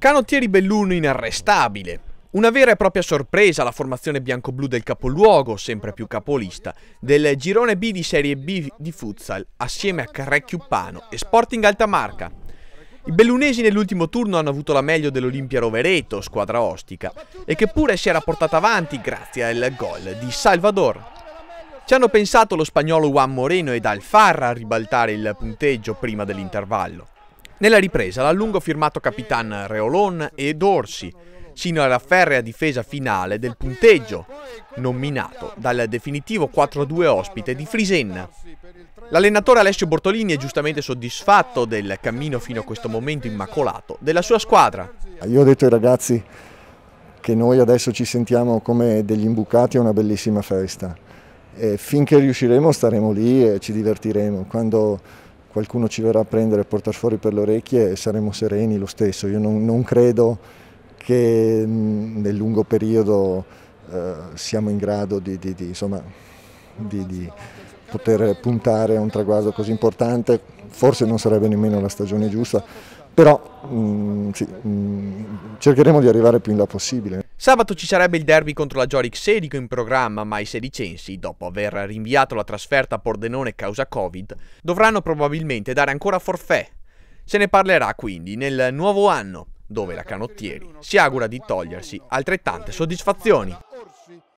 Canottieri Belluno inarrestabile. Una vera e propria sorpresa la formazione bianco-blu del capoluogo, sempre più capolista, del girone B di Serie B di futsal, assieme a Carrecchiuppano e Sporting Altamarca. I bellunesi nell'ultimo turno hanno avuto la meglio dell'Olimpia Rovereto, squadra ostica, e che pure si era portata avanti grazie al gol di Salvador. Ci hanno pensato lo spagnolo Juan Moreno ed Alfarra a ribaltare il punteggio prima dell'intervallo. Nella ripresa l'ha lungo firmato Capitan Reolon e Dorsi, sino alla ferrea difesa finale del punteggio, nominato dal definitivo 4-2 ospite di Frisenna. L'allenatore Alessio Bortolini è giustamente soddisfatto del cammino fino a questo momento immacolato della sua squadra. Io ho detto ai ragazzi che noi adesso ci sentiamo come degli imbucati a una bellissima festa. E finché riusciremo staremo lì e ci divertiremo. Quando qualcuno ci verrà a prendere e portar fuori per le orecchie e saremo sereni lo stesso. Io non, non credo che nel lungo periodo eh, siamo in grado di, di, di, insomma, di poter puntare a un traguardo così importante, forse non sarebbe nemmeno la stagione giusta, però mh, sì, mh, cercheremo di arrivare più in là possibile. Sabato ci sarebbe il derby contro la Gioric Sedico in programma, ma i sedicensi, dopo aver rinviato la trasferta a Pordenone causa Covid, dovranno probabilmente dare ancora forfè. Se ne parlerà quindi nel nuovo anno, dove la Canottieri si augura di togliersi altrettante soddisfazioni.